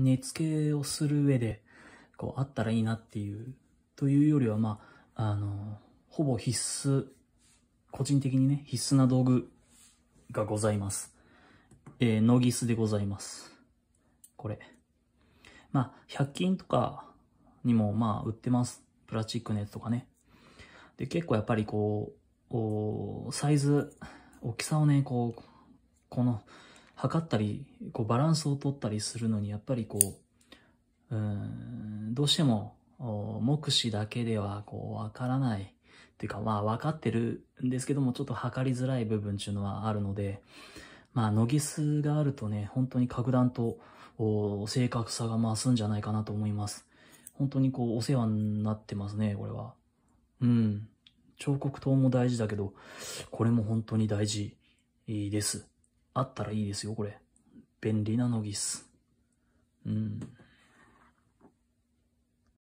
寝付けをする上で、こう、あったらいいなっていう、というよりは、まあ、あの、ほぼ必須、個人的にね、必須な道具がございます。えー、ノギスでございます。これ。まあ、100均とかにも、まあ、売ってます。プラスチックのやつとかね。で、結構やっぱりこう、サイズ、大きさをね、こう、この、測ったり、こうバランスを取ったりするのに、やっぱりこう、うん、どうしても、目視だけではこうわからない。っていうか、まあ分かってるんですけども、ちょっと測りづらい部分っていうのはあるので、まあ、ノギスがあるとね、本当に格段と正確さが増すんじゃないかなと思います。本当にこう、お世話になってますね、これは。うん。彫刻刀も大事だけど、これも本当に大事です。あったらいいですよ、これ。便利なノギス。うん。